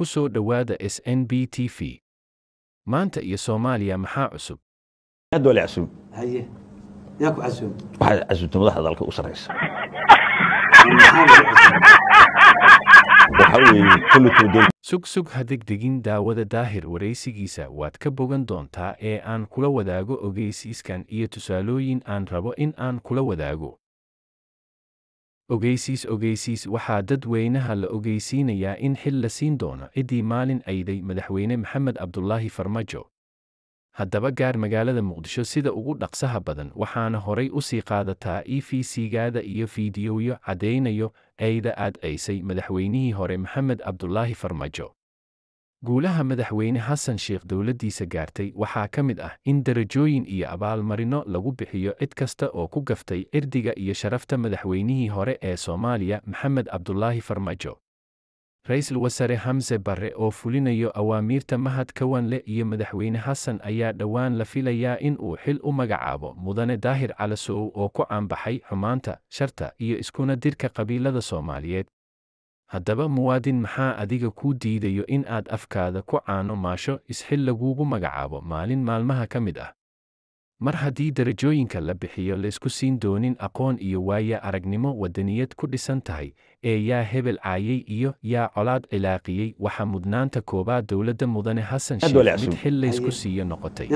ku soo dhowaada snb t v maanta iyo soomaaliya maxaa cusub waxaad casuumta madaxda dalka u sarraysa sug ha degdegin daawada daahir waraysigiisa waad ka bogan doontaa ee aan kula wadaago ogeysiiskan iyo tusaalooyin aan rabo in aan kula wadaago ogaysiis ogaysiis waxaa dadweynaha la ogaysiinayaa in xil la siin doono ciddii maalin ayday madaxweyne maxamed cabdulaahi farmaajo haddaba gaar magaalada muqdisho sida ugu dhaqsaha badan waxaana horay u sii qaadataa e v c iyo fiidiyoyo caddaynayo ayda aad aysay madaxweynihii hore maxamed cabdulaahi farmaajo guulaha madaxweyne xasan sheekh dowladdiisa gaartay waxaa ka mid ah in darajooyin iyo abaalmarino lagu bixiyo cid kasta oo ku gaftay cirdiga iyo sharafta madaxweynihii hore ee soomaaliya maxamed cabdulaahi farmaajo ra'iisul iisul wasaare xamse barre oo fulinayo awaamiirta mahad kawanle iyo madaxweyne xasan ayaa dhowaan la filayaa in uu xil u magacaabo mudane daahir calasow oo ku caanbaxay xumaanta sharta iyo iskuna dirka qabiilada soomaaliyeed haddaba muwaadin maxaa adiga kuu diidayo in aad afkaada ku caano maasho isxil laguugu magacaabo maalin maalmaha ka mid ah mar haddii darajooyinka la bixiyo laysku siin doonin aqoon iyo waaya aragnimo waddaniyad ku dhisan tahay ee yaa hebel caayay iyo yaa colaad cilaaqiyey waxa mudnaanta koobaad dowladda mudane xasan sheekh mid xil laysku siiyo noqotay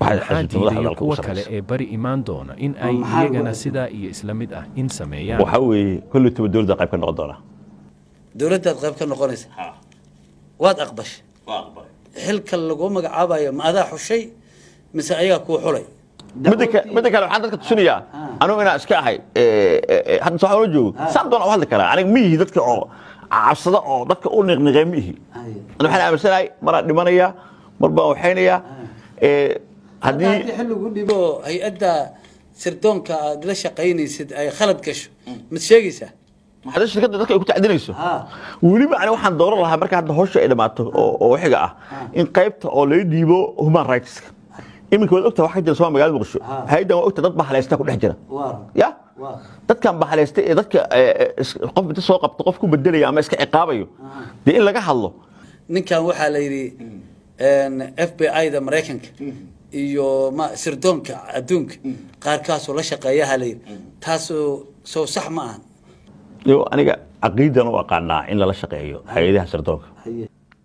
maxaa diidayo kuwa kale ee bari imaan doona in ay iyagana sidaa iyo isla mid ah in sameeyaan dowladdaad qayb ka noqonaysa waad aqbashay xilka lagu magacaabayo ma adaa xushay mise ayagaa kuu xulay midda kale waxaan dadka tusinayaa anugu inaan iska ahay hadda waxaan ula joogo saan doon u hadli karaa aniga ma ihi dadka oo cabsada oo dadka u niqniqay ma ihi ana waxaan aaminsanahay maraan dhimanaya mar baan waxaynaya haddii xilligu dhibo hay-adda sirdoonka aad la shaqaynaysid ay khalad gasho mad mm. sheegaysaa maxda shirkadda dadka ay ku tacdinayso weliba ani waxaan dooran lahaa marka hadda howsha ay dhammaato oo xiga ah in qaybta oo laga dhiibo human rightska iminka waad ogtaha wax ka jira soma magaalada muqdisho hay-addan waa ogtaha dad bahaleysta ku dhex jira ya dadkan bahaleystay ee dadka qof inta soo qabto qof ku bedelaya ama iska ciqaabayo dee in laga hadlo ninkan waxaa la yidhi f b i da maraykanka mm. iyo ma sirdoonka adduunka mm. qaarkaasoo la shaqeeyaha la yidhi mm. taasoo soo sax ma ahan aniga caqiidan u aqaanaa in lala shaqeeyo hay-adaha sirdoonka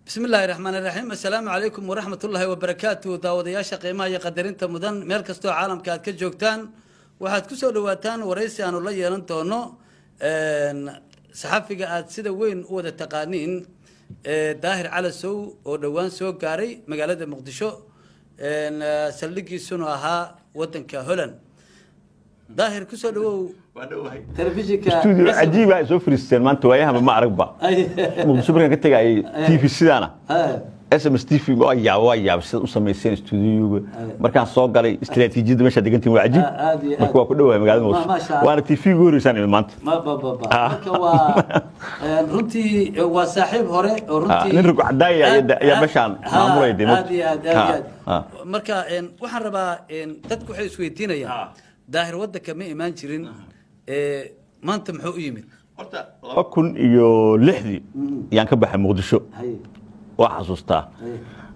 bismi illaahi raxmaani raxiim assalaamu calaykum waraxmat ullaahi wabarakaatu daawadayaasha qiimaha iyo qadarinta mudan meel kastoo caalamka aad ka joogtaan waxaad ku soo dhowaataan waraysi aanu la yeelan doono saxafiga aad sida weyn u wada taqaaniin daahir calasow oo dhowaan soo gaaray magaalada muqdisho saldhigiisuna ahaa waddanka holland daahir ku soo dhawow ajiiba soo fariisteen maanta waayahaba ma aragba muqdisho markaan ka tegayay tv sidaana sms tv waa yaab waa yaab sidaad u samayseen stuudiyoga markaan soo galay istiraatiijiyadda meeshaa degantiin waa cajiib marka waa ku dhowahay magaalada muqdisho waana tv ugu horeysaan imid maanta ah. eh, runtii eh, waa saaxiib hore eh, ah, nin rug cadaaya ayaa meeshaan maamulaya marka waxaan rabaa dadku waxay isweydiinayaan daahir wadanka ma imaan jirin maanta muxuu u yimid laba kun iyo lixdii ayaan ka baxay muqdisho waa xasuustaa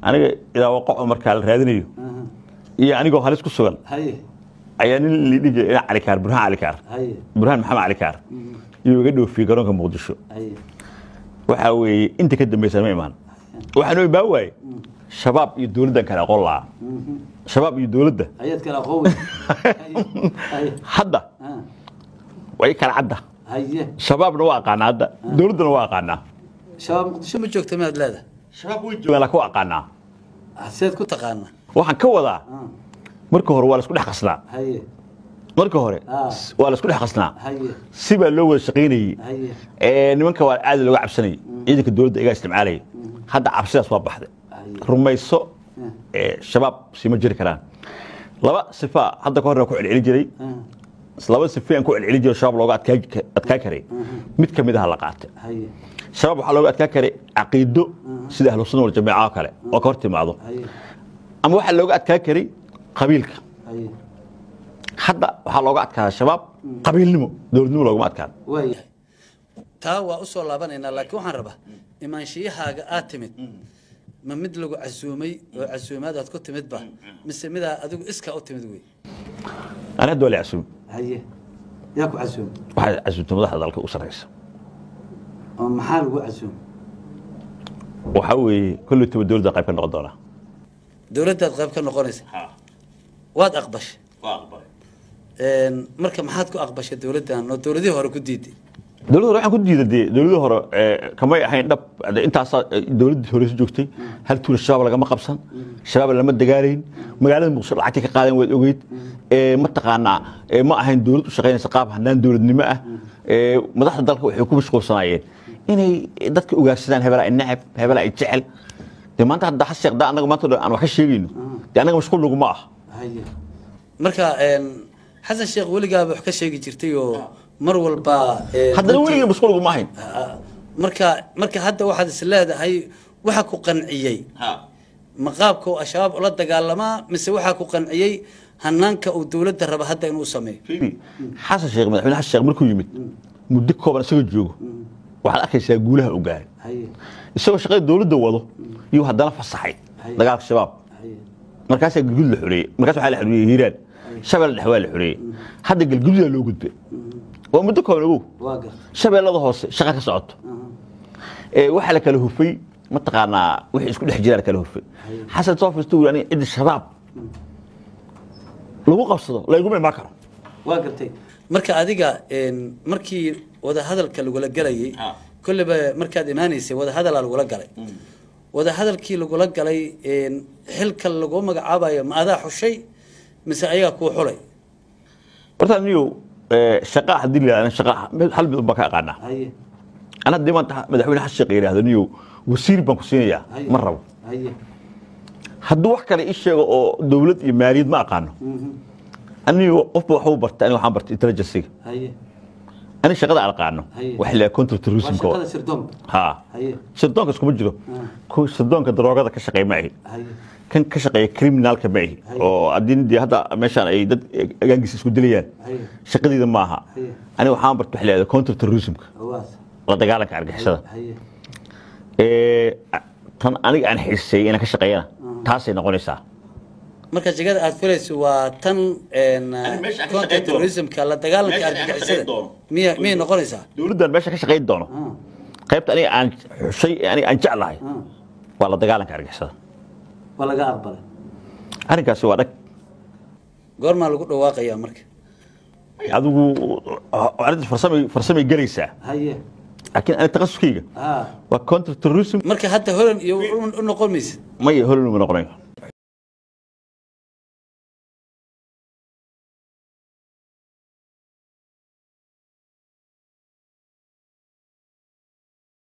aniga ilaa waqaco markaa la raadinayo iyo anigoo halis ku sugan ayaa nin lidhi jiray ina calikaar burhaan calikaar burhaan maxamed calikaar iyo mhm. iga dhoofiyey garoonka muqdisho waxaa weeye inta ka dambaysan ma imaan waxaanoo imaan waaye mm shabaab iyo dowladdan kale aqoon lahaa shabaab iyo dowladda mhm. hadda ah. way kala cadda shabaabna waa aqaanaa hadda ah. dowladdana waa aqaanaa shabaab joogta maad leedahay shabaab aqaanaa ah, seed ku taqaana waxaan ka wadaa marka hore waa la isku dhex qasnaa marka hore waa la isku dhex qasnaa si baa loo wada shaqaynayey eh, nimanka waa aad looga cabsanayay mm. ciidanka dowladda igaa isticmaalaya mm. hadda cabsidaas waa baxday rumayso shabaab sima jiri karaan laba sifa hadda ka horna ku celcelin jiray ah. laba sifayaan ku celcelin jiro shabaab looga adkaa karay ah. mid ka aha la qaata shabaab waxaa looga adkaa karay caqiido ah. sida ahlusunna waljamaaca oo kale oo ka hor timaado ama waxaa looga adkaa karay qabiilka hadda waxaa looga adkaada shabaab mm. qabiilnimo dowladnimo loogama adkaado taa waa u laabanaynaa laakiin waxaan rabaa mm. imaanshiyahaaga aad timid mm ma mid lagu casuumay oo casuumaadaad ku timidba mise midaa adigu iskaa u timid wey an hadda waa la casuum haye yaa ku casuum waxaad casuumta madaxda dalka u sarraysa oo maxaa lagu casuum waxaa weeye kolley toba dowladda qayb ka noqon doonaa dowladdaad qayb ka noqonaysa waad aqbashay marka maxaad ku aqbashay dowladdan oo dowladihii hore ku diiday dowlad hore waxaan ku diida dee dowladii hore kamay ahayn dhab intaasaa dowladdii horeysa joogtay hal tuula shabaab lagama qabsan shabaab lama dagaalayn magaalada muqdisho lacagtay ka qaadeen waad ogeyd mataqaanaa ma ahayn dowlad u shaqaynaysa qaab handaan dowladnimo ah madaxda dalka waxay ku mashquulsanaayeen inay dadka ogaadsadaan hebelaa ay necab hebelaa ay jecel dee maanta hadda ha sheekda annaga maanta aan wax ka sheegayno dee annaga mashquul naguma ah marka xasan sheekh weligaaba wax ka sheegi jirtay oo mar walba eh, haddana weligii mashquulku ma ahayn ah, ah, marka marka hadda waxaad is leedahay waxa ku qanciyey maqaabka oo al-shabaab ula dagaalamaa mise waxaa ku qanciyey hanaanka uu dowladda raba hadda inuu sameeyo hmm. xasan sheekh madaxweyne xasan sheekh markuu yimid hmm. muddo kooban isaga joogo hmm. waxaad arkaysaa guulaha u gaaray isagoo shaqada dowladda wado iyuu haddana fasaxay dagaalka shabaab markaasaa galgud la xoreeyey markaas waxaa la xoreeyey hiiraan shabeelle dhex waa la xoreeyey hadda galgududaa loo gudbay waa muddo kooban ogow shabeellada hoose shaqa ka socoto waxaa la kala hufay mataqaanaa wixii isku dhex jiraa la kala hufay xasan soofis tuu yani ciddi shabaab hmm. lagu qabsado laygu mimaan karo waa gartay marka adiga markii wadahadalka lagula galayay kolleyba markaad imaanaysay wadahadalaa lagula galay hmm. wadahadalkii lagula galay xilka laguu magacaabayo ma adaa xushay mise ayaa kuu xulay hortaa niyow Eh, shaqa hadii la hal mid unbaan ka aqaanaa an haddii maanta madaxweyne xashiiq yidhaahdo niyow wasiir baan ku siinayaa ma rabo hadduu wax kale ii sheego oo dowlad iyo maaliyad ma aqaano mhm. anigo qofba waxuu barta ani waxaan barta intelligenciga ani shaqada aan aqaano waxa la contraterrorismka waa shirdoonka ha shirdoonka iskuma jiro ku shirdoonka daroogada ka shaqeey maahi kan ka shaqeeya criminalka maahi oo adin dii hadda meeshaan ay dad agaangis isku dilayaan shaqadeeda maaha ani waxaan bartay waxa la yidhahdo contraterrorismka la dagaalanka argixisada ee tan aniga aan xiisay inaan ka shaqeeyana taasay noqonaysaa marka jegada aad fulayso waa tan counterterrorismka la dagaalanka argagixisada miya miyay noqonaysaa dowladdan meesha ka shaqayn doono ah. qaybta aniga aan xushay aniga aan jeclahay ah. waa la dagaalanka argagixisada waa laga aqbalay arrinkaasi waa dhag goormaa lagu dhawaaqayaa marka adigu arrintaas farsamay farsamay gelaysaa haye laakiin ani taqasuskayga ah. waa counterterrorism marka hadda holan iyo u noqon maysid maya holan uma noqonayo